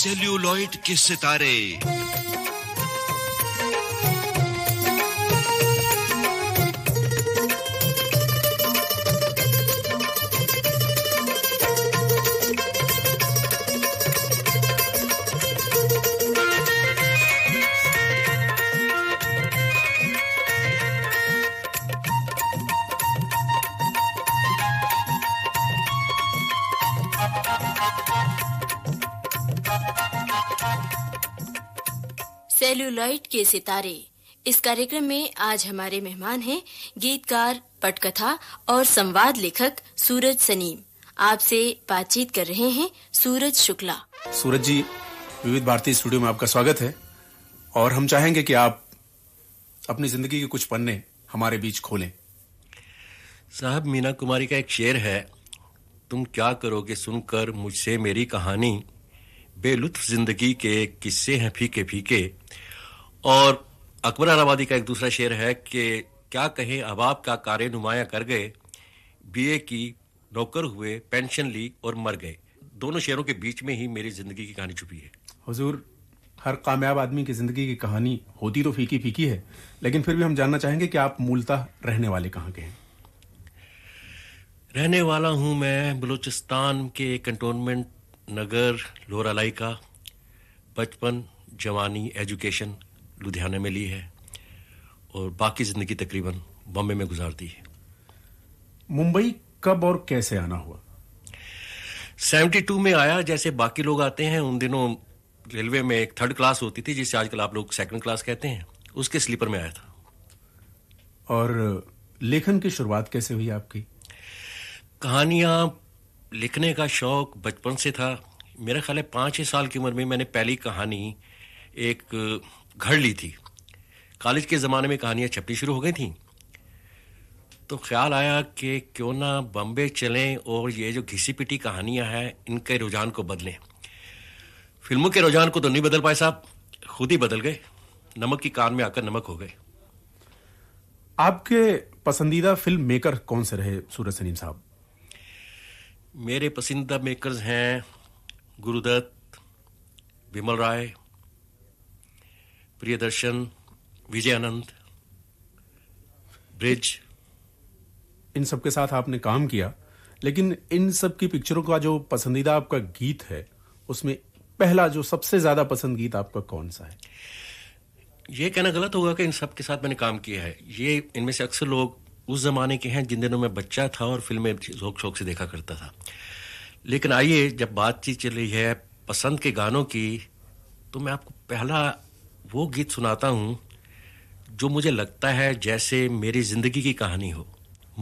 Celluloid के सितारे moonlight के सितारे इस कार्यक्रम में आज हमारे मेहमान हैं गीतकार पटकथा और संवाद लेखक सूरज सनीम आपसे बातचीत कर रहे हैं सूरज शुक्ला सूरज जी विविध भारती स्टूडियो में आपका स्वागत है और हम चाहेंगे कि आप अपनी जिंदगी के कुछ पन्ने हमारे बीच खोलें साहब मीना कुमारी का एक शेर है तुम क्या करोगे सुनकर मुझसे मेरी कहानी बेलुत्फ जिंदगी के किस्से हैं फीके फीके और अकबर आबादी का एक दूसरा शेर है कि क्या कहें अहबाब का कार्य नुमाया कर गए बीए की नौकर हुए पेंशन ली और मर गए दोनों शेरों के बीच में ही मेरी जिंदगी की कहानी छुपी है हुजूर हर कामयाब आदमी की जिंदगी की कहानी होती तो फीकी फीकी है लेकिन फिर भी हम जानना चाहेंगे कि आप मूलतः रहने वाले कहाँ के हैं रहने वाला हूँ मैं बलूचिस्तान के कंटोनमेंट नगर लोरालाई का बचपन जवानी एजुकेशन लुधियाने में ली है और बाकी ज़िंदगी तकरीबन बॉम्बे में गुजार दी है मुंबई कब और कैसे आना हुआ 72 में आया जैसे बाकी लोग आते हैं उन दिनों रेलवे में एक थर्ड क्लास होती थी जिसे आजकल आप लोग सेकंड क्लास कहते हैं उसके स्लीपर में आया था और लेखन की शुरुआत कैसे हुई आपकी कहानियां लिखने का शौक बचपन से था मेरा ख्याल है पांच छः साल की उम्र में मैंने पहली कहानी एक घड़ ली थी कॉलेज के ज़माने में कहानियाँ छपनी शुरू हो गई थी तो ख्याल आया कि क्यों ना बम्बे चलें और ये जो घिसी पिटी कहानियाँ हैं इनके रुझान को बदलें फिल्मों के रुझान को तो नहीं बदल पाए साहब खुद ही बदल गए नमक की कान में आकर नमक हो गए आपके पसंदीदा फिल्म मेकर कौन से रहे सूरज सलीम साहब मेरे पसंदीदा मेकर्स हैं गुरुदत्त विमल राय प्रियदर्शन विजयानंद ब्रिज इन सब के साथ आपने काम किया लेकिन इन सब की पिक्चरों का जो पसंदीदा आपका गीत है उसमें पहला जो सबसे ज्यादा पसंद गीत आपका कौन सा है ये कहना गलत होगा कि इन सब के साथ मैंने काम किया है ये इनमें से अक्सर लोग उस जमाने के हैं जिन दिनों में बच्चा था और फिल्में शौक शौक से देखा करता था लेकिन आइए जब बातचीत चल रही है पसंद के गानों की तो मैं आपको पहला वो गीत सुनाता हूँ जो मुझे लगता है जैसे मेरी जिंदगी की कहानी हो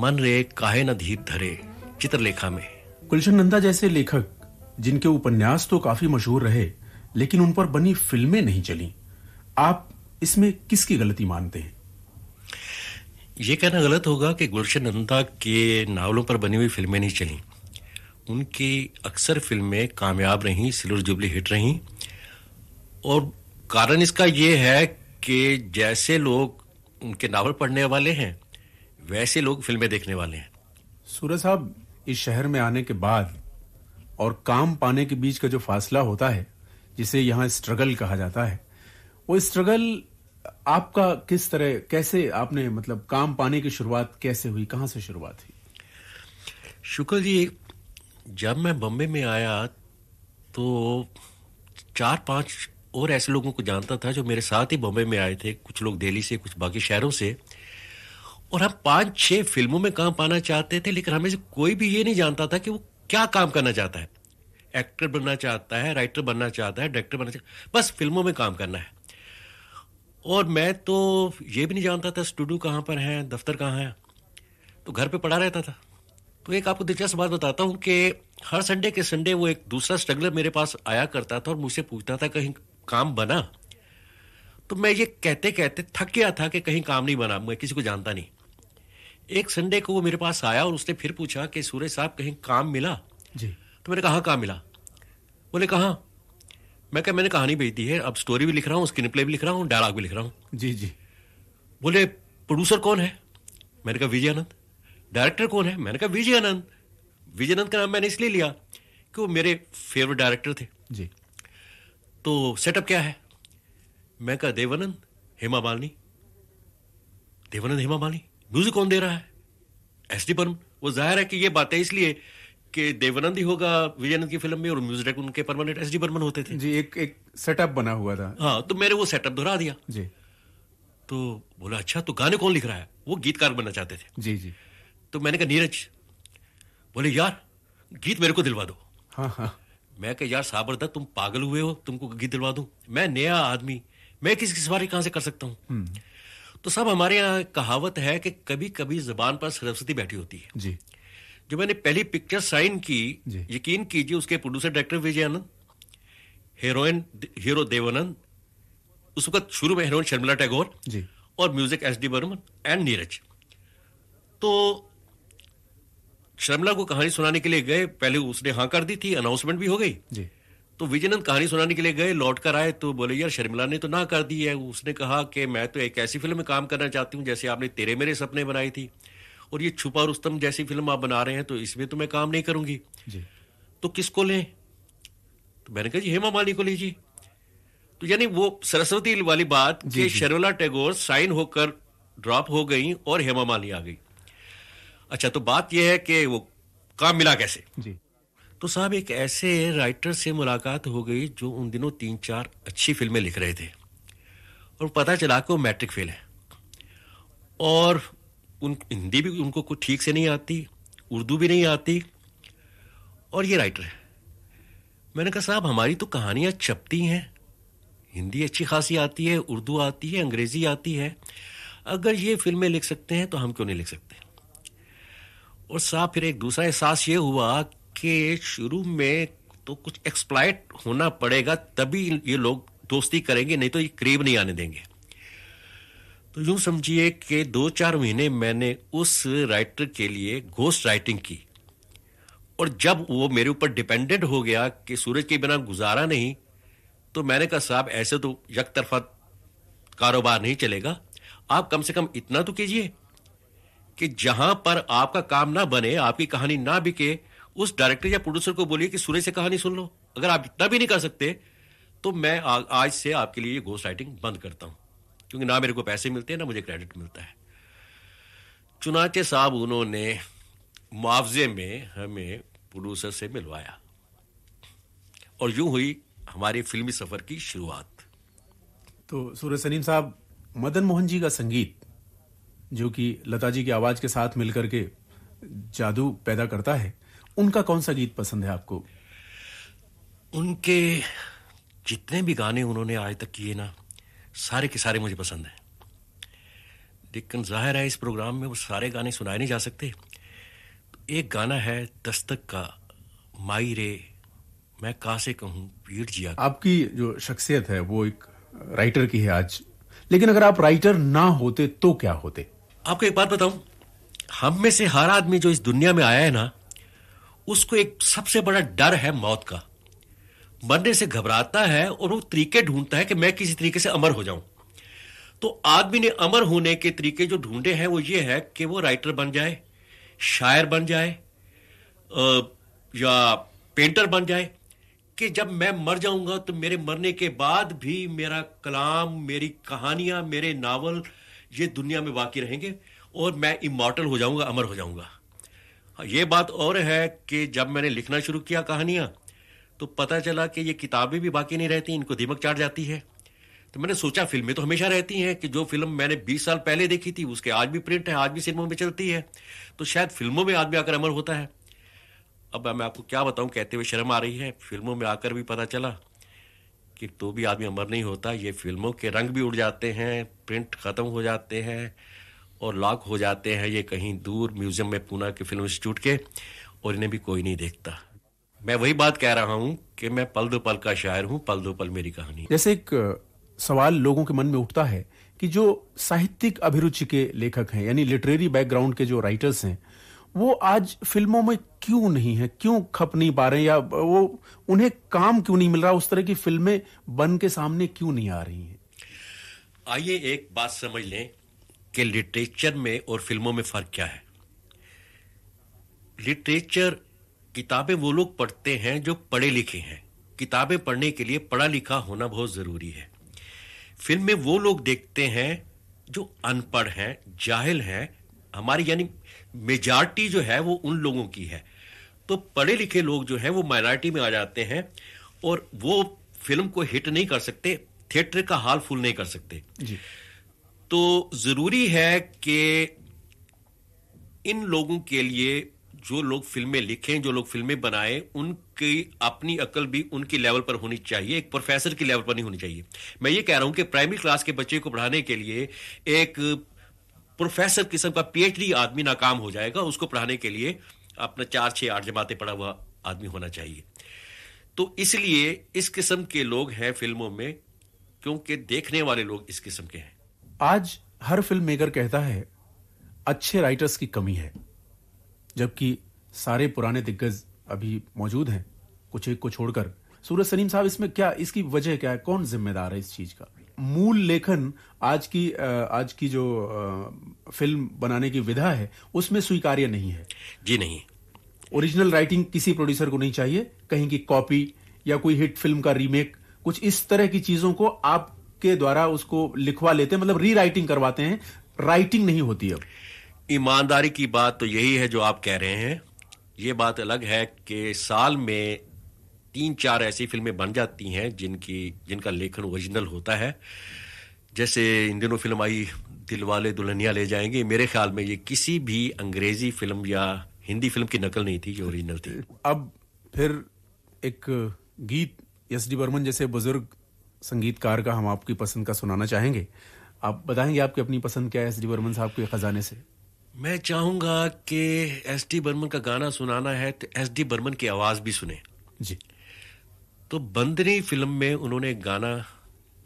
मन रे काहे न धीप धरे चित्रलेखा में गुलशन नंदा जैसे लेखक जिनके उपन्यास तो काफी मशहूर रहे लेकिन उन पर बनी फिल्में नहीं चली आप इसमें किसकी गलती मानते हैं ये कहना गलत होगा कि गुलशन नंदा के नावलों पर बनी हुई फिल्में नहीं चली उनकी अक्सर फिल्में कामयाब रहीं सिलोर जुबली हिट रहीं और कारण इसका ये है कि जैसे लोग उनके नावल पढ़ने वाले हैं वैसे लोग फिल्में देखने वाले हैं सूरज साहब इस शहर में आने के बाद और काम पाने के बीच का जो फासला होता है जिसे यहाँ स्ट्रगल कहा जाता है वो स्ट्रगल आपका किस तरह कैसे आपने मतलब काम पाने की शुरुआत कैसे हुई कहाँ से शुरुआत हुई शुक्र जी जब मैं बम्बे में आया तो चार पांच और ऐसे लोगों को जानता था जो मेरे साथ ही बॉम्बे में आए थे कुछ लोग दिल्ली से कुछ बाकी शहरों से और हम पांच छह फिल्मों में काम पाना चाहते थे लेकिन हमें से कोई भी ये नहीं जानता था कि वो क्या काम करना चाहता है एक्टर बनना चाहता है राइटर बनना चाहता है डायरेक्टर बनना चाहता है बस फिल्मों में काम करना है और मैं तो ये भी नहीं जानता था स्टूडियो कहाँ पर है दफ्तर कहाँ है तो घर पे पड़ा रहता था तो एक आपको दिलचस्प बात बताता हूँ कि हर संडे के संडे वो एक दूसरा स्ट्रगलर मेरे पास आया करता था और मुझसे पूछता था कहीं काम बना तो मैं ये कहते कहते थक गया था कि कहीं काम नहीं बना मैं किसी को जानता नहीं एक संडे को वो मेरे पास आया और उसने फिर पूछा कि सूरज साहब कहीं काम मिला जी तो मैंने कहा हाँ, काम मिला बोले कहा मैं क्या मैंने कहानी भेज दी है अब स्टोरी भी लिख रहा हूँ स्क्रीन प्ले भी लिख रहा हूँ डायलॉग भी लिख रहा हूँ जी जी बोले प्रोड्यूसर कौन है मैंने कहा विजय आनंद डायरेक्टर कौन है मैंने कहा विजय आनंद विजय आनंद का नाम मैंने इसलिए लिया कि वो मेरे फेवरेट डायरेक्टर थे जी तो सेटअप क्या है मैं कहा देवानंद हेमा मालिनी देवानंद हेमा मालिनी म्यूजिक कौन दे रहा है एस डी परम वो जाहिर है कि ये बात है इसलिए कि देवानंद ही होगा विजयनंद की फिल्म में और म्यूजिक उनके परमानेंट एस डी बर्मन होते थे जी एक एक सेटअप बना हुआ था हाँ तो मेरे वो सेटअप दोहरा दिया जी तो बोला अच्छा तो गाने कौन लिख रहा है वो गीतकार बनना चाहते थे जी जी तो मैंने कहा नीरज बोले यार गीत मेरे को दिलवा दो हाँ हाँ मैं कह यार साबरदा तुम पागल हुए हो तुमको गद्दी दिलवा दूं मैं नया आदमी मैं किसी की सवारी कहां से कर सकता हूँ हम्म। तो सब हमारे यहाँ कहावत है कि कभी कभी जबान पर सरस्वती बैठी होती है जी जो मैंने पहली पिक्चर साइन की यकीन कीजिए उसके प्रोड्यूसर डायरेक्टर विजय आनंद हीरोइन हीरो देवानंद उस वक्त शुरू में हीरोइन शर्मिला टैगोर और music S D Burman and Neeraj तो शर्मला को कहानी सुनाने के लिए गए पहले उसने हाँ कर दी थी अनाउंसमेंट भी हो गई जी तो विजयनंद कहानी सुनाने के लिए गए लौट कर आए तो बोले यार शर्मिला ने तो ना कर दी है उसने कहा कि मैं तो एक ऐसी फिल्म में काम करना चाहती हूँ जैसे आपने तेरे मेरे सपने बनाई थी और ये छुपा रुस्तम जैसी फिल्म आप बना रहे हैं तो इसमें तो मैं काम नहीं करूंगी जी तो किसको लें तो मैंने कहा जी हेमा मालिनी को लीजिए तो यानी वो सरस्वती वाली बात कि शर्मिला टैगोर साइन होकर ड्रॉप हो गई और हेमा मालिनी आ गई अच्छा तो बात यह है कि वो काम मिला कैसे जी तो साहब एक ऐसे राइटर से मुलाकात हो गई जो उन दिनों तीन चार अच्छी फिल्में लिख रहे थे और पता चला कि वो मैट्रिक फेल है और उन हिंदी भी उनको कुछ ठीक से नहीं आती उर्दू भी नहीं आती और ये राइटर है मैंने कहा साहब हमारी तो कहानियाँ छपती हैं हिंदी अच्छी खासी आती है उर्दू आती है अंग्रेज़ी आती है अगर ये फिल्में लिख सकते हैं तो हम क्यों नहीं लिख सकते और साहब फिर एक दूसरा एहसास ये हुआ कि शुरू में तो कुछ एक्सप्लाइट होना पड़ेगा तभी ये लोग दोस्ती करेंगे नहीं तो ये करीब नहीं आने देंगे तो यूं समझिए कि दो चार महीने मैंने उस राइटर के लिए घोस्ट राइटिंग की और जब वो मेरे ऊपर डिपेंडेंट हो गया कि सूरज के बिना गुजारा नहीं तो मैंने कहा साहब ऐसे तो यक तरफा कारोबार नहीं चलेगा आप कम से कम इतना तो कीजिए कि जहां पर आपका काम ना बने आपकी कहानी ना बिके उस डायरेक्टर या प्रोड्यूसर को बोलिए कि सूर्य से कहानी सुन लो अगर आप इतना भी नहीं कर सकते तो मैं आ, आज से आपके लिए घोस्ट राइटिंग बंद करता हूं क्योंकि ना मेरे को पैसे मिलते हैं ना मुझे क्रेडिट मिलता है चुनाचे साहब उन्होंने मुआवजे में हमें प्रोड्यूसर से मिलवाया और यूं हुई हमारे फिल्मी सफर की शुरुआत तो सूर्य सलीम साहब मदन मोहन जी का संगीत जो कि लता जी की आवाज के साथ मिलकर के जादू पैदा करता है उनका कौन सा गीत पसंद है आपको उनके जितने भी गाने उन्होंने आज तक किए ना सारे के सारे मुझे पसंद हैं लेकिन जाहिर है इस प्रोग्राम में वो सारे गाने सुनाए नहीं जा सकते तो एक गाना है दस्तक का माई रे मैं कहा से कहूँ पीर जिया आपकी जो शख्सियत है वो एक राइटर की है आज लेकिन अगर आप राइटर ना होते तो क्या होते आपको एक बात बताऊं हम में से हर आदमी जो इस दुनिया में आया है ना उसको एक सबसे बड़ा डर है मौत का मरने से घबराता है और वो तरीके ढूंढता है कि मैं किसी तरीके से अमर हो जाऊं तो आदमी ने अमर होने के तरीके जो ढूंढे हैं वो ये है कि वो राइटर बन जाए शायर बन जाए या पेंटर बन जाए कि जब मैं मर जाऊंगा तो मेरे मरने के बाद भी मेरा कलाम मेरी कहानियां मेरे नावल ये दुनिया में बाकी रहेंगे और मैं इमोटल हो जाऊंगा अमर हो जाऊंगा हाँ, ये बात और है कि जब मैंने लिखना शुरू किया कहानियाँ तो पता चला कि ये किताबें भी बाकी नहीं रहती इनको दिमक चाट जाती है तो मैंने सोचा फिल्में तो हमेशा रहती हैं कि जो फिल्म मैंने 20 साल पहले देखी थी उसके आज भी प्रिंट है आज भी सिनेमा में चलती है तो शायद फिल्मों में आदमी आकर अमर होता है अब मैं आपको क्या बताऊं कहते हुए शर्म आ रही है फिल्मों में आकर भी पता चला कि तो भी आदमी अमर नहीं होता ये फिल्मों के रंग भी उड़ जाते हैं प्रिंट ख़त्म हो जाते हैं और लॉक हो जाते हैं ये कहीं दूर म्यूज़ियम में पूना के फिल्म इंस्टीट्यूट के और इन्हें भी कोई नहीं देखता मैं वही बात कह रहा हूँ कि मैं पल दो पल का शायर हूँ पल दो पल मेरी कहानी जैसे एक सवाल लोगों के मन में उठता है कि जो साहित्यिक अभिरुचि के लेखक हैं यानी लिटरेरी बैकग्राउंड के जो राइटर्स हैं वो आज फिल्मों में क्यों नहीं है क्यों खप नहीं पा रहे या वो उन्हें काम क्यों नहीं मिल रहा उस तरह की फिल्में बन के सामने क्यों नहीं आ रही हैं आइए एक बात समझ लें कि लिटरेचर में और फिल्मों में फर्क क्या है लिटरेचर किताबें वो लोग पढ़ते हैं जो पढ़े लिखे हैं किताबें पढ़ने के लिए पढ़ा लिखा होना बहुत जरूरी है फिल्में वो लोग देखते हैं जो अनपढ़ हैं जाहिल हैं हमारी यानी मेजॉरिटी जो है वो उन लोगों की है तो पढ़े लिखे लोग जो है वो माइनॉरिटी में आ जाते हैं और वो फिल्म को हिट नहीं कर सकते थिएटर का हाल फुल नहीं कर सकते जी। तो जरूरी है कि इन लोगों के लिए जो लोग फिल्में लिखें जो लोग फिल्में बनाए उनकी अपनी अकल भी उनकी लेवल पर होनी चाहिए एक प्रोफेसर की लेवल पर नहीं होनी चाहिए मैं ये कह रहा हूं कि प्राइमरी क्लास के बच्चे को पढ़ाने के लिए एक प्रोफेसर किस्म का पीएचडी आदमी नाकाम हो जाएगा उसको पढ़ाने के लिए अपना चार छह आठ जमाते पढ़ा हुआ आदमी होना चाहिए तो इसलिए इस किस्म के लोग हैं फिल्मों में क्योंकि देखने वाले लोग इस किस्म के हैं आज हर फिल्म मेकर कहता है अच्छे राइटर्स की कमी है जबकि सारे पुराने दिग्गज अभी मौजूद हैं कुछ एक को छोड़कर सूरज सलीम साहब इसमें क्या इसकी वजह क्या है कौन जिम्मेदार है इस चीज का मूल लेखन आज की आज की जो फिल्म बनाने की विधा है उसमें स्वीकार्य नहीं है जी नहीं ओरिजिनल राइटिंग किसी प्रोड्यूसर को नहीं चाहिए कहीं की कॉपी या कोई हिट फिल्म का रीमेक कुछ इस तरह की चीजों को आपके द्वारा उसको लिखवा लेते हैं मतलब रीराइटिंग करवाते हैं राइटिंग नहीं होती अब ईमानदारी की बात तो यही है जो आप कह रहे हैं ये बात अलग है कि साल में तीन चार ऐसी फिल्में बन जाती हैं जिनकी जिनका लेखन ओरिजिनल होता है जैसे इन दिनों फिल्म आई दिलवाले दुल्हनिया ले जाएंगे मेरे ख्याल में ये किसी भी अंग्रेजी फिल्म या हिंदी फिल्म की नकल नहीं थी ये ओरिजिनल थी अब फिर एक गीत एस डी बर्मन जैसे बुजुर्ग संगीतकार का हम आपकी पसंद का सुनाना चाहेंगे आप बताएंगे आपकी अपनी पसंद क्या है एस डी बर्मन साहब के खजाने से मैं चाहूंगा कि एस डी बर्मन का गाना सुनाना है तो एस डी बर्मन की आवाज भी सुने जी तो बंदनी फिल्म में उन्होंने गाना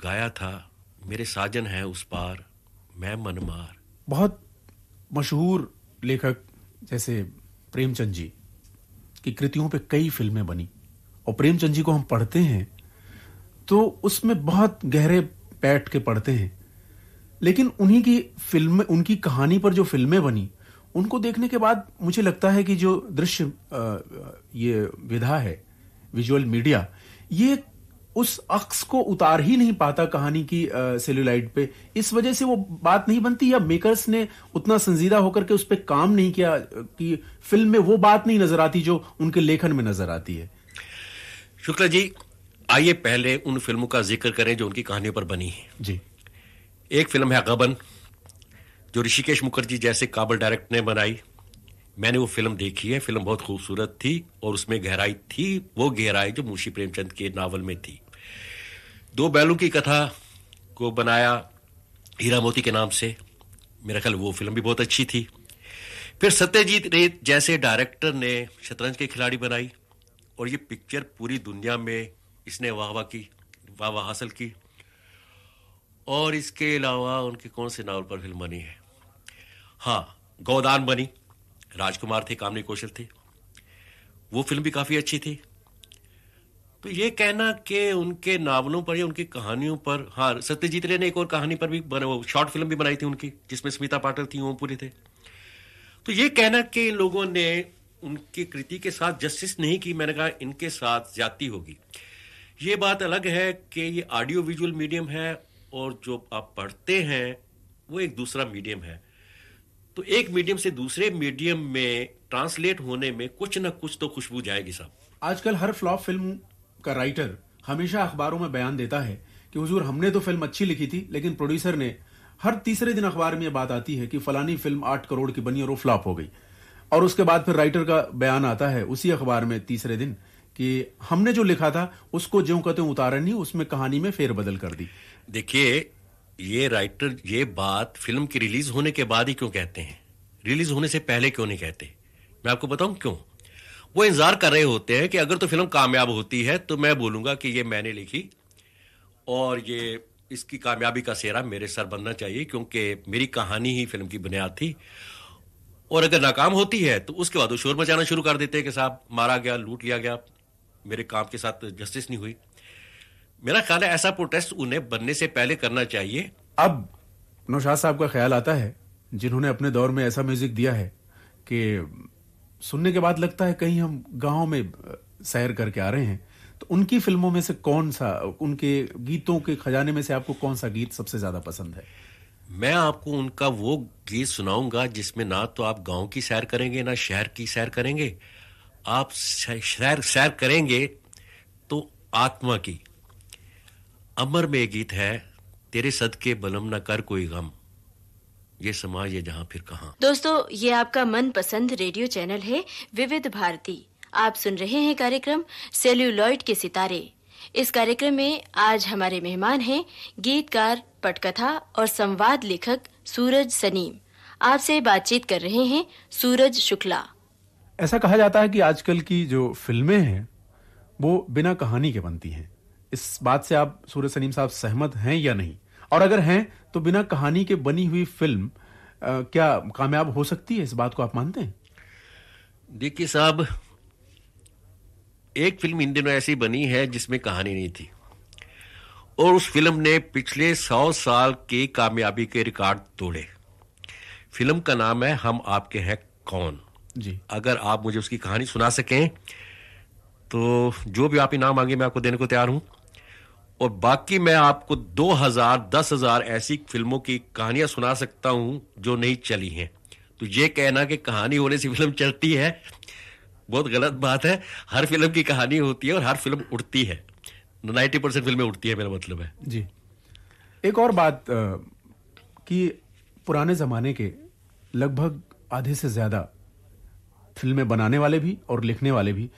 गाया था मेरे साजन है उस पार मैं मनमार बहुत मशहूर लेखक जैसे प्रेमचंद जी की कृतियों पे कई फिल्में बनी और प्रेमचंद जी को हम पढ़ते हैं तो उसमें बहुत गहरे बैठ के पढ़ते हैं लेकिन उन्हीं की फिल्म उनकी कहानी पर जो फिल्में बनी उनको देखने के बाद मुझे लगता है कि जो दृश्य ये विधा है विजुअल मीडिया ये उस अक्स को उतार ही नहीं पाता कहानी की सेल्यूलाइट पे इस वजह से वो बात नहीं बनती या मेकर्स ने उतना संजीदा होकर के उस पर काम नहीं किया कि फिल्म में वो बात नहीं नजर आती जो उनके लेखन में नजर आती है शुक्ला जी आइए पहले उन फिल्मों का जिक्र करें जो उनकी कहानियों पर बनी है जी एक फिल्म है गबन जो ऋषिकेश मुखर्जी जैसे काबल डायरेक्टर ने बनाई मैंने वो फिल्म देखी है फिल्म बहुत खूबसूरत थी और उसमें गहराई थी वो गहराई जो मुंशी प्रेमचंद के नावल में थी दो बैलों की कथा को बनाया हीरा मोती के नाम से मेरा ख्याल वो फिल्म भी बहुत अच्छी थी फिर सत्यजीत रे जैसे डायरेक्टर ने शतरंज के खिलाड़ी बनाई और ये पिक्चर पूरी दुनिया में इसने वाह वाह की वाह वाह हासिल की और इसके अलावा उनके कौन से नावल पर फिल्म बनी है हाँ गोदान बनी राजकुमार थे कामनी कौशल थे वो फिल्म भी काफ़ी अच्छी थी तो ये कहना कि उनके नावलों पर या उनकी कहानियों पर हाँ सत्यजीत रे ने एक और कहानी पर भी बना वो शॉर्ट फिल्म भी बनाई थी उनकी जिसमें स्मिता पाटिल थी ओमपुरी थे तो ये कहना कि इन लोगों ने उनकी कृति के साथ जस्टिस नहीं की मैंने कहा इनके साथ जाती होगी ये बात अलग है कि ये ऑडियो विजुअल मीडियम है और जो आप पढ़ते हैं वो एक दूसरा मीडियम है तो एक मीडियम से दूसरे मीडियम में ट्रांसलेट होने में कुछ ना कुछ तो खुशबू जाएगी साहब आजकल हर फ्लॉप फिल्म का राइटर हमेशा अखबारों में बयान देता है कि हुजूर हमने तो फिल्म अच्छी लिखी थी लेकिन प्रोड्यूसर ने हर तीसरे दिन अखबार में बात आती है कि फलानी फिल्म आठ करोड़ की बनी और वो फ्लॉप हो गई और उसके बाद फिर राइटर का बयान आता है उसी अखबार में तीसरे दिन कि हमने जो लिखा था उसको ज्यो कहते उतारा नहीं उसमें कहानी में फेरबदल कर दी देखिए ये राइटर ये बात फिल्म की रिलीज होने के बाद ही क्यों कहते हैं रिलीज होने से पहले क्यों नहीं कहते मैं आपको बताऊं क्यों वो इंतजार कर रहे होते हैं कि अगर तो फिल्म कामयाब होती है तो मैं बोलूंगा कि ये मैंने लिखी और ये इसकी कामयाबी का सेहरा मेरे सर बनना चाहिए क्योंकि मेरी कहानी ही फिल्म की बुनियाद थी और अगर नाकाम होती है तो उसके बाद वो शोर मचाना शुरू कर देते हैं कि साहब मारा गया लूट लिया गया मेरे काम के साथ जस्टिस नहीं हुई मेरा ख्याल है ऐसा प्रोटेस्ट उन्हें बनने से पहले करना चाहिए अब नौशाद साहब का ख्याल आता है जिन्होंने अपने दौर में ऐसा म्यूजिक दिया है कि सुनने के बाद लगता है कहीं हम गांव में सैर करके आ रहे हैं तो उनकी फिल्मों में से कौन सा उनके गीतों के खजाने में से आपको कौन सा गीत सबसे ज्यादा पसंद है मैं आपको उनका वो गीत सुनाऊंगा जिसमें ना तो आप गांव की सैर करेंगे ना शहर की सैर करेंगे आप सैर सैर करेंगे तो आत्मा की अमर में गीत है तेरे सद के बलम न कर कोई गम ये समाज ये जहाँ फिर कहा दोस्तों ये आपका मन पसंद रेडियो चैनल है विविध भारती आप सुन रहे हैं कार्यक्रम सेल्यूलॉइड के सितारे इस कार्यक्रम में आज हमारे मेहमान हैं गीतकार पटकथा और संवाद लेखक सूरज सनीम आपसे बातचीत कर रहे हैं सूरज शुक्ला ऐसा कहा जाता है कि आजकल की जो फिल्में हैं वो बिना कहानी के बनती हैं इस बात से आप सूर्य सलीम साहब सहमत हैं या नहीं और अगर हैं तो बिना कहानी के बनी हुई फिल्म आ, क्या कामयाब हो सकती है इस बात को आप मानते हैं देखिए साहब एक फिल्म इन दिनों ऐसी बनी है जिसमें कहानी नहीं थी और उस फिल्म ने पिछले सौ साल के कामयाबी के रिकॉर्ड तोड़े फिल्म का नाम है हम आपके हैं कौन जी अगर आप मुझे उसकी कहानी सुना सकें तो जो भी आप इनाम मांगे मैं आपको देने को तैयार हूं और बाकी मैं आपको 2000 10000 ऐसी फिल्मों की कहानियां सुना सकता हूं जो नहीं चली हैं तो ये कहना कि कहानी होने से फिल्म चलती है बहुत गलत बात है हर फिल्म की कहानी होती है और हर फिल्म उड़ती है 90 परसेंट फिल्में उड़ती है मेरा मतलब है जी एक और बात कि पुराने जमाने के लगभग आधे से ज्यादा फिल्में बनाने वाले भी और लिखने वाले भी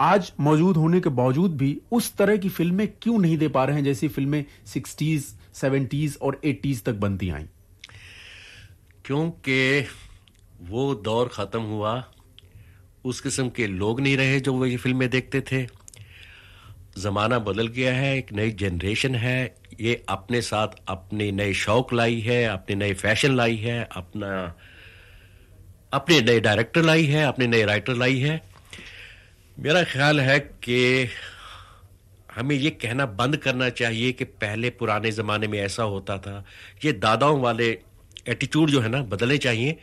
आज मौजूद होने के बावजूद भी उस तरह की फिल्में क्यों नहीं दे पा रहे हैं जैसी फिल्में सिक्सटीज सेवेंटीज और एटीज तक बनती आई क्योंकि वो दौर ख़त्म हुआ उस किस्म के लोग नहीं रहे जो वो ये फिल्में देखते थे ज़माना बदल गया है एक नई जनरेशन है ये अपने साथ अपने नए शौक लाई है अपने नए फैशन लाई है अपना अपने नए डायरेक्टर लाई है अपने नए राइटर लाई है मेरा ख्याल है कि हमें ये कहना बंद करना चाहिए कि पहले पुराने ज़माने में ऐसा होता था ये दादाओं वाले एटीट्यूड जो है ना बदलने चाहिए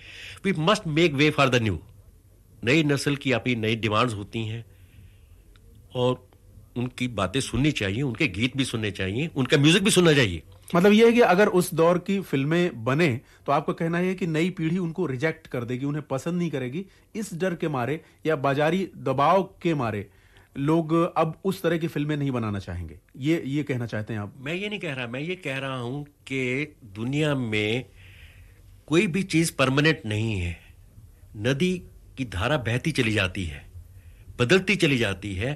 we must make way for the new नई नस्ल की अपनी नई डिमांड्स होती हैं और उनकी बातें सुननी चाहिए उनके गीत भी सुनने चाहिए उनका म्यूज़िक भी सुनना चाहिए मतलब यह है कि अगर उस दौर की फिल्में बने तो आपको कहना है कि नई पीढ़ी उनको रिजेक्ट कर देगी उन्हें पसंद नहीं करेगी इस डर के मारे या बाजारी दबाव के मारे लोग अब उस तरह की फिल्में नहीं बनाना चाहेंगे ये ये कहना चाहते हैं आप मैं ये नहीं कह रहा मैं ये कह रहा हूं कि दुनिया में कोई भी चीज़ परमानेंट नहीं है नदी की धारा बहती चली जाती है बदलती चली जाती है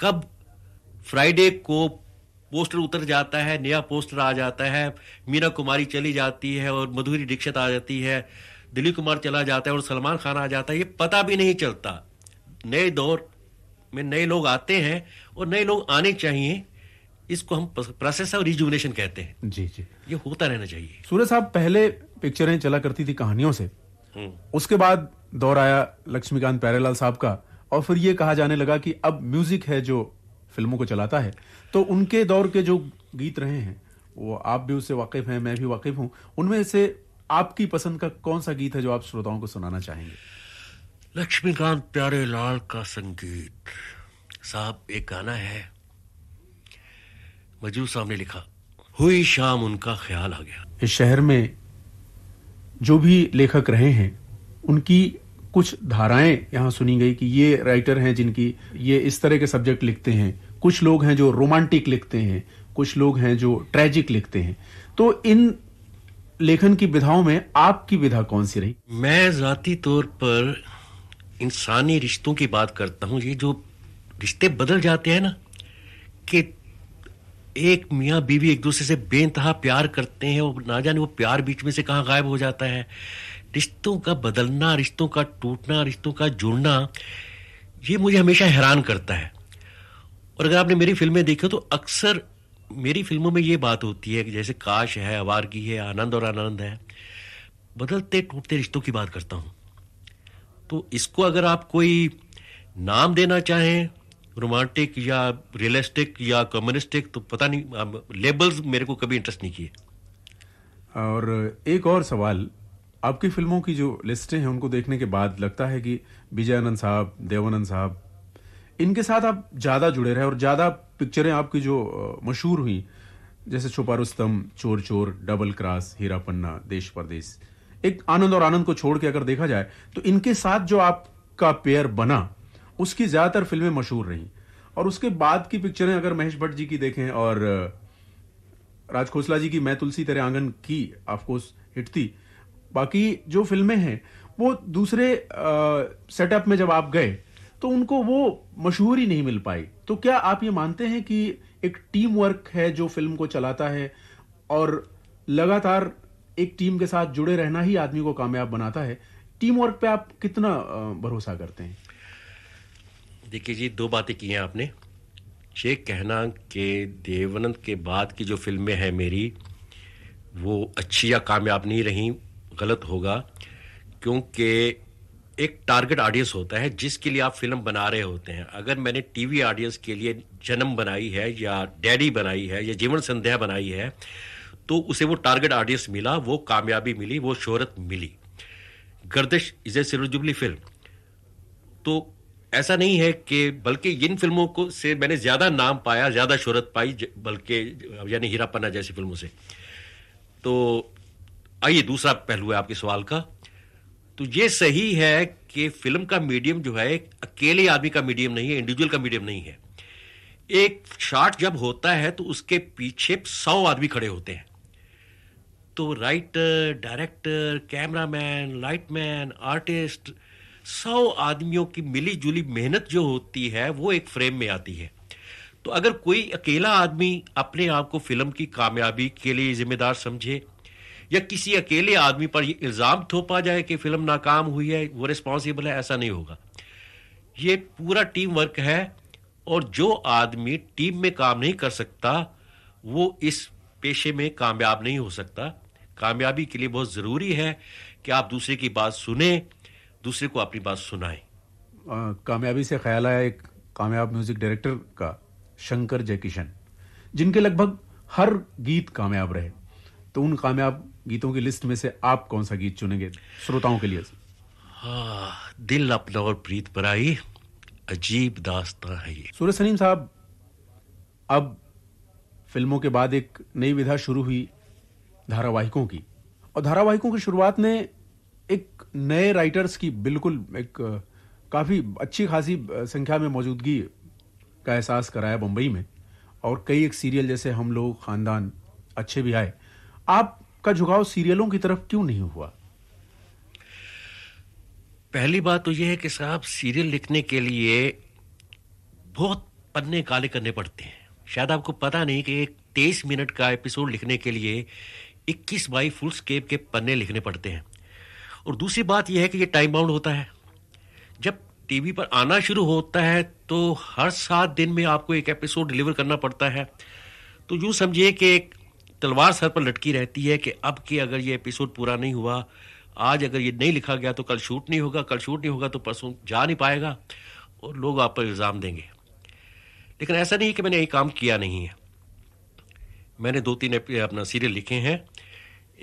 कब फ्राइडे को पोस्टर उतर जाता है नया पोस्टर आ जाता है मीना कुमारी चली जाती है और मधुरी दीक्षित आ जाती है दिलीप कुमार चला जाता है और सलमान खान आ जाता है ये पता भी नहीं चलता नए दौर में नए लोग आते हैं और नए लोग आने चाहिए इसको हम प्रोसेस ऑफ रिजुवनेशन कहते हैं जी जी ये होता रहना चाहिए सूर्य साहब पहले पिक्चरें चला करती थी कहानियों से हम्म। उसके बाद दौर आया लक्ष्मीकांत प्यारेलाल साहब का और फिर ये कहा जाने लगा कि अब म्यूजिक है जो फिल्मों को चलाता है तो उनके दौर के जो गीत रहे हैं वो आप भी उससे वाकिफ हैं मैं भी वाकिफ हूं उनमें से आपकी पसंद का कौन सा गीत है जो आप श्रोताओं को सुनाना चाहेंगे लक्ष्मीकांत प्यारे लाल का संगीत साहब एक गाना है मजू साहब ने लिखा हुई शाम उनका ख्याल आ गया इस शहर में जो भी लेखक रहे हैं उनकी कुछ धाराएं यहां सुनी गई कि ये राइटर हैं जिनकी ये इस तरह के सब्जेक्ट लिखते हैं कुछ लोग हैं जो रोमांटिक लिखते हैं कुछ लोग हैं जो ट्रेजिक लिखते हैं तो इन लेखन की विधाओं में आपकी विधा कौन सी रही मैं जाती तौर पर इंसानी रिश्तों की बात करता हूँ ये जो रिश्ते बदल जाते हैं ना कि एक मियाँ बीवी एक दूसरे से बेनतहा प्यार करते हैं और ना जाने वो प्यार बीच में से कहाँ गायब हो जाता है रिश्तों का बदलना रिश्तों का टूटना रिश्तों का जुड़ना ये मुझे हमेशा हैरान करता है और अगर आपने मेरी फिल्में देखी तो अक्सर मेरी फिल्मों में ये बात होती है कि जैसे काश है अवारगी है आनंद और आनंद है बदलते टूटते रिश्तों की बात करता हूँ तो इसको अगर आप कोई नाम देना चाहें रोमांटिक या रियलिस्टिक या कम्युनिस्टिक तो पता नहीं लेबल्स मेरे को कभी इंटरेस्ट नहीं किए और एक और सवाल आपकी फिल्मों की जो लिस्टें हैं उनको देखने के बाद लगता है कि विजयानंद साहब देवानंद साहब इनके साथ आप ज़्यादा जुड़े रहे और ज़्यादा पिक्चरें आपकी जो मशहूर हुई जैसे छुपा रुस्तम चोर चोर डबल क्रॉस हीरा पन्ना देश परदेश एक आनंद और आनंद को छोड़ के अगर देखा जाए तो इनके साथ जो आपका पेयर बना उसकी ज़्यादातर फिल्में मशहूर रहीं और उसके बाद की पिक्चरें अगर महेश भट्ट जी की देखें और राज खोसला जी की मैं तुलसी तेरे आंगन की ऑफकोर्स हिट थी बाकी जो फिल्में हैं वो दूसरे सेटअप में जब आप गए तो उनको वो मशहूर ही नहीं मिल पाई तो क्या आप ये मानते हैं कि एक टीम वर्क है जो फिल्म को चलाता है और लगातार एक टीम के साथ जुड़े रहना ही आदमी को कामयाब बनाता है टीम वर्क पे आप कितना भरोसा करते हैं देखिए जी दो बातें की हैं आपने ये कहना कि देवानंद के बाद की जो फिल्में हैं मेरी वो अच्छी या कामयाब नहीं रहीं गलत होगा क्योंकि एक टारगेट ऑडियंस होता है जिसके लिए आप फिल्म बना रहे होते हैं अगर मैंने टीवी ऑडियंस के लिए जन्म बनाई है या डैडी बनाई है या जीवन संध्या बनाई है तो उसे वो टारगेट ऑडियंस मिला वो कामयाबी मिली वो शोहरत मिली Gardish is a silver film तो ऐसा नहीं है कि बल्कि इन फिल्मों को से मैंने ज़्यादा नाम पाया ज़्यादा शोहरत पाई बल्कि यानी हीरा पन्ना जैसी फिल्मों से तो आइए दूसरा पहलू है आपके सवाल का तो ये सही है कि फिल्म का मीडियम जो है अकेले आदमी का मीडियम नहीं है इंडिविजुअल का मीडियम नहीं है एक शॉट जब होता है तो उसके पीछे सौ आदमी खड़े होते हैं तो writer director cameraman lightman artist सौ आदमियों की मिली जुली मेहनत जो होती है वो एक फ्रेम में आती है तो अगर कोई अकेला आदमी अपने आप को फिल्म की कामयाबी के लिए जिम्मेदार समझे या किसी अकेले आदमी पर ये इल्ज़ाम थोपा जाए कि फिल्म नाकाम हुई है वो रिस्पॉन्सिबल है ऐसा नहीं होगा ये पूरा टीम वर्क है और जो आदमी टीम में काम नहीं कर सकता वो इस पेशे में कामयाब नहीं हो सकता कामयाबी के लिए बहुत ज़रूरी है कि आप दूसरे की बात सुने दूसरे को अपनी बात सुनाएं कामयाबी से ख्याल आया एक कामयाब म्यूज़िक डायरेक्टर का शंकर जयकिशन जिनके लगभग हर गीत कामयाब रहे तो उन कामयाब गीतों की लिस्ट में से आप कौन सा गीत चुनेंगे श्रोताओं के लिए हाँ, दिल अपना और प्रीत पराई अजीब दास्तां है ये सूर्य सलीम साहब अब फिल्मों के बाद एक नई विधा शुरू हुई धारावाहिकों की और धारावाहिकों की शुरुआत ने एक नए राइटर्स की बिल्कुल एक काफ़ी अच्छी खासी संख्या में मौजूदगी का एहसास कराया बम्बई में और कई एक सीरियल जैसे हम लोग खानदान अच्छे भी आए आपका झुकाव सीरियलों की तरफ क्यों नहीं हुआ पहली बात तो यह है कि साहब सीरियल लिखने के लिए बहुत पन्ने काले करने पड़ते हैं शायद आपको पता नहीं कि एक तेईस मिनट का एपिसोड लिखने के लिए इक्कीस बाई फुल स्केप के पन्ने लिखने पड़ते हैं और दूसरी बात यह है कि यह टाइम बाउंड होता है जब टीवी पर आना शुरू होता है तो हर सात दिन में आपको एक एपिसोड डिलीवर करना पड़ता है तो यूँ समझिए कि एक तलवार सर पर लटकी रहती है कि अब के अगर ये एपिसोड पूरा नहीं हुआ आज अगर ये नहीं लिखा गया तो कल शूट नहीं होगा कल शूट नहीं होगा तो परसों जा नहीं पाएगा और लोग आप पर इल्ज़ाम देंगे लेकिन ऐसा नहीं है कि मैंने ये काम किया नहीं है मैंने दो तीन अपना सीरियल लिखे हैं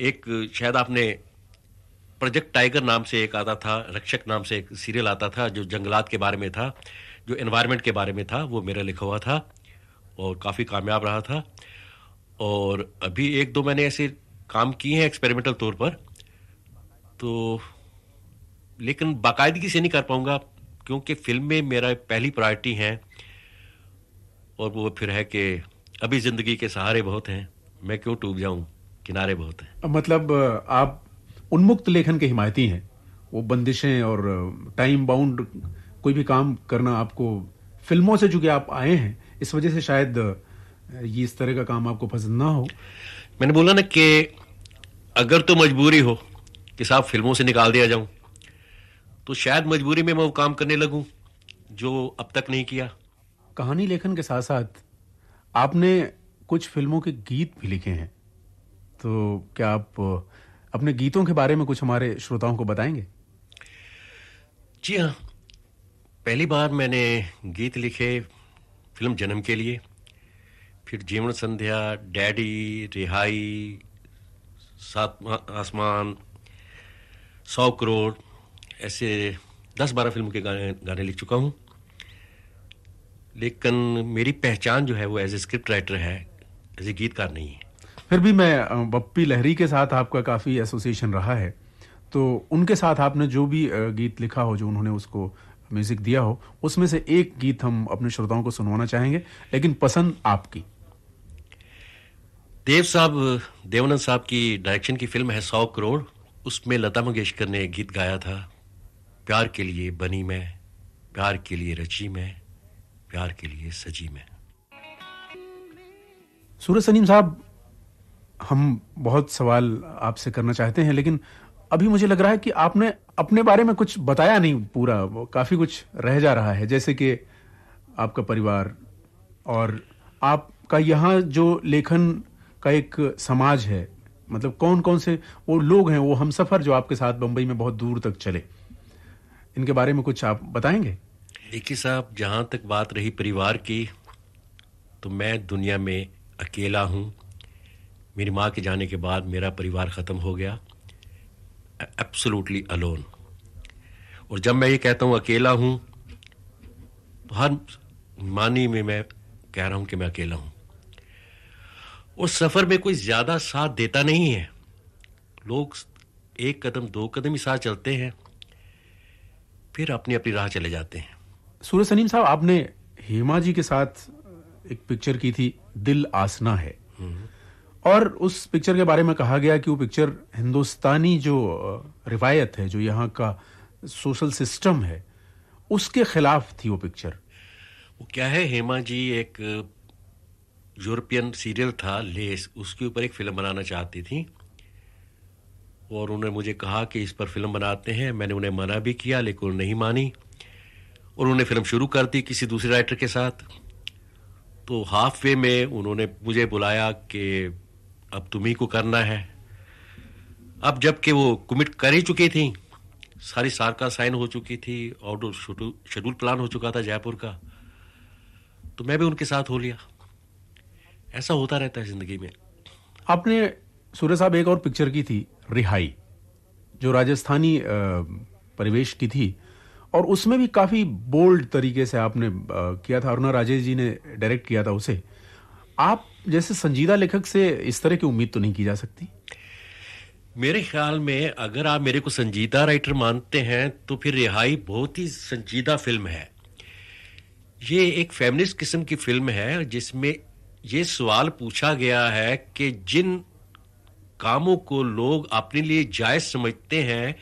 एक शायद आपने प्रोजेक्ट टाइगर नाम से एक आता था रक्षक नाम से एक सीरियल आता था जो जंगलात के बारे में था जो एनवायरनमेंट के बारे में था वो मेरा लिखा हुआ था और काफ़ी कामयाब रहा था और अभी एक दो मैंने ऐसे काम किए हैं एक्सपेरिमेंटल तौर पर तो लेकिन बाकायदगी से नहीं कर पाऊंगा क्योंकि फिल्म में मेरा पहली प्रायोरिटी है और वो फिर है कि अभी ज़िंदगी के सहारे बहुत हैं मैं क्यों टूट जाऊं किनारे बहुत हैं मतलब आप उन्मुक्त लेखन के हिमायती हैं वो बंदिशें और टाइम बाउंड कोई भी काम करना आपको फिल्मों से चूंकि आप आए हैं इस वजह से शायद ये इस तरह का काम आपको पसंद ना हो मैंने बोला ना कि अगर तो मजबूरी हो कि साहब फिल्मों से निकाल दिया जाऊं तो शायद मजबूरी में मैं वो काम करने लगूं जो अब तक नहीं किया कहानी लेखन के साथ साथ आपने कुछ फिल्मों के गीत भी लिखे हैं तो क्या आप अपने गीतों के बारे में कुछ हमारे श्रोताओं को बताएंगे जी हाँ पहली बार मैंने गीत लिखे फिल्म जन्म के लिए फिर जीवन संध्या डैडी रिहाई सात आसमान सौ करोड़ ऐसे दस बारह फिल्म के गाने गाने लिख चुका हूँ लेकिन मेरी पहचान जो है वो एज ए स्क्रिप्ट राइटर है एज ए गीतकार नहीं है फिर भी मैं बप्पी लहरी के साथ आपका काफ़ी एसोसिएशन रहा है तो उनके साथ आपने जो भी गीत लिखा हो जो उन्होंने उसको म्यूज़िक दिया हो उसमें से एक गीत हम अपने श्रोताओं को सुनवाना चाहेंगे लेकिन पसंद आपकी देव साहब देवानंद साहब की डायरेक्शन की फिल्म है सौ करोड़ उसमें लता मंगेशकर ने एक गीत गाया था प्यार के लिए बनी मैं प्यार के लिए रची मैं प्यार के लिए सजी मैं सूरज सनीम साहब हम बहुत सवाल आपसे करना चाहते हैं लेकिन अभी मुझे लग रहा है कि आपने अपने बारे में कुछ बताया नहीं पूरा काफ़ी कुछ रह जा रहा है जैसे कि आपका परिवार और आपका यहाँ जो लेखन का एक समाज है मतलब कौन कौन से वो लोग हैं वो हम सफर जो आपके साथ बम्बई में बहुत दूर तक चले इनके बारे में कुछ आप बताएंगे देखिए साहब जहाँ तक बात रही परिवार की तो मैं दुनिया में अकेला हूँ मेरी माँ के जाने के बाद मेरा परिवार ख़त्म हो गया एब्सोलूटली अलोन और जब मैं ये कहता हूँ अकेला हूँ तो हर मानी में मैं कह रहा हूँ कि मैं अकेला हूँ उस सफर में कोई ज्यादा साथ देता नहीं है लोग एक कदम दो कदम ही साथ चलते हैं फिर अपनी अपनी राह चले जाते हैं सूरज सनीम साहब आपने हेमा जी के साथ एक पिक्चर की थी दिल आसना है हम्म। और उस पिक्चर के बारे में कहा गया कि वो पिक्चर हिंदुस्तानी जो रिवायत है जो यहाँ का सोशल सिस्टम है उसके खिलाफ थी वो पिक्चर वो क्या है हेमा जी एक यूरोपियन सीरियल था लेस उसके ऊपर एक फ़िल्म बनाना चाहती थी और उन्होंने मुझे कहा कि इस पर फिल्म बनाते हैं मैंने उन्हें मना भी किया लेकिन नहीं मानी और उन्होंने फिल्म शुरू कर दी किसी दूसरे राइटर के साथ तो हाफ वे में उन्होंने मुझे बुलाया कि अब तुम्ही को करना है अब जबकि वो कमिट कर ही चुकी थी सारी सार का साइन हो चुकी थी और शेड्यूल प्लान हो चुका था जयपुर का तो मैं भी उनके साथ हो लिया ऐसा होता रहता है जिंदगी में आपने सूर्य साहब एक और पिक्चर की थी रिहाई जो राजस्थानी परिवेश की थी और उसमें भी काफी बोल्ड तरीके से आपने किया था अरुणा राजेश जी ने डायरेक्ट किया था उसे आप जैसे संजीदा लेखक से इस तरह की उम्मीद तो नहीं की जा सकती मेरे ख्याल में अगर आप मेरे को संजीदा राइटर मानते हैं तो फिर रिहाई बहुत ही संजीदा फिल्म है ये एक फेमिनिस्ट किस्म की फिल्म है जिसमें ये सवाल पूछा गया है कि जिन कामों को लोग अपने लिए जायज समझते हैं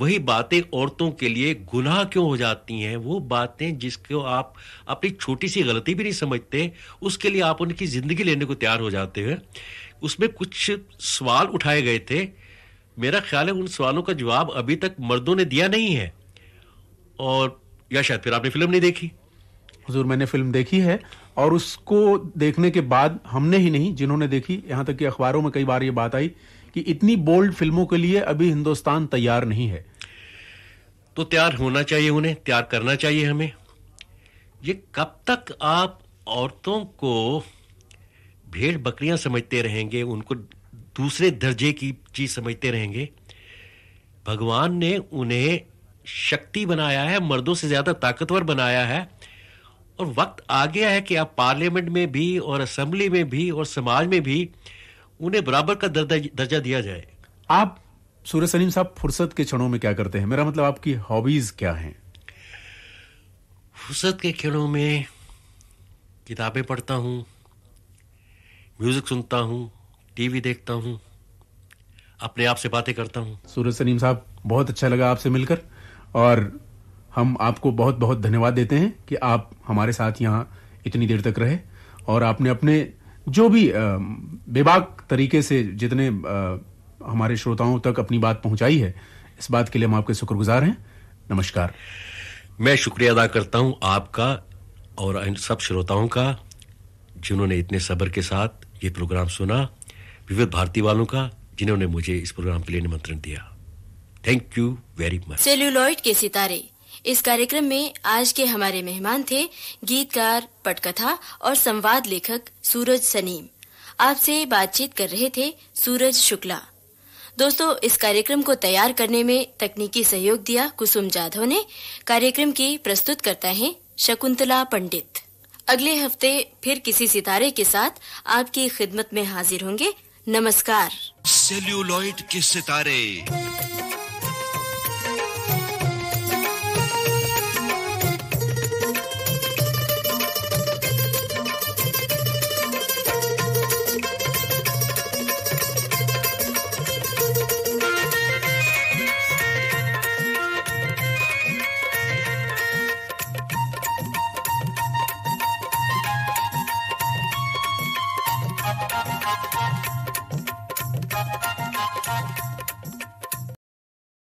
वही बातें औरतों के लिए गुनाह क्यों हो जाती हैं वो बातें जिसको आप अपनी छोटी सी गलती भी नहीं समझते उसके लिए आप उनकी ज़िंदगी लेने को तैयार हो जाते हैं उसमें कुछ सवाल उठाए गए थे मेरा ख्याल है उन सवालों का जवाब अभी तक मर्दों ने दिया नहीं है और या शायद फिर आपने फिल्म नहीं देखी हजूर मैंने फिल्म देखी है और उसको देखने के बाद हमने ही नहीं जिन्होंने देखी यहाँ तक कि अखबारों में कई बार ये बात आई कि इतनी बोल्ड फिल्मों के लिए अभी हिंदुस्तान तैयार नहीं है तो तैयार होना चाहिए उन्हें तैयार करना चाहिए हमें ये कब तक आप औरतों को भेड़ बकरियां समझते रहेंगे उनको दूसरे दर्जे की चीज समझते रहेंगे भगवान ने उन्हें शक्ति बनाया है मर्दों से ज्यादा ताकतवर बनाया है और वक्त आ गया है कि आप पार्लियामेंट में भी और असम्बली में भी और समाज में भी उन्हें बराबर का दर्जा दिया जाए आप सूरज सलीम साहब फुर्सत के क्षणों में क्या करते हैं मेरा मतलब आपकी हॉबीज क्या हैं फुर्सत के क्षणों में किताबें पढ़ता हूँ म्यूजिक सुनता हूँ टीवी देखता हूँ अपने आप से बातें करता हूँ सूरज सलीम साहब बहुत अच्छा लगा आपसे मिलकर और हम आपको बहुत बहुत धन्यवाद देते हैं कि आप हमारे साथ यहाँ इतनी देर तक रहे और आपने अपने जो भी बेबाक तरीके से जितने हमारे श्रोताओं तक अपनी बात पहुंचाई है इस बात के लिए हम आपके शुक्रगुजार हैं नमस्कार मैं शुक्रिया अदा करता हूं आपका और इन सब श्रोताओं का जिन्होंने इतने सब्र के साथ ये प्रोग्राम सुना विविध भारती वालों का जिन्होंने मुझे इस प्रोग्राम के लिए निमंत्रण दिया thank you very much celluloid के सितारे इस कार्यक्रम में आज के हमारे मेहमान थे गीतकार पटकथा और संवाद लेखक सूरज सनीम आपसे बातचीत कर रहे थे सूरज शुक्ला दोस्तों इस कार्यक्रम को तैयार करने में तकनीकी सहयोग दिया कुसुम जाधव ने कार्यक्रम की प्रस्तुत करता है शकुंतला पंडित अगले हफ्ते फिर किसी सितारे के साथ आपकी खिदमत में हाजिर होंगे नमस्कार सेल्यूलॉइड के सितारे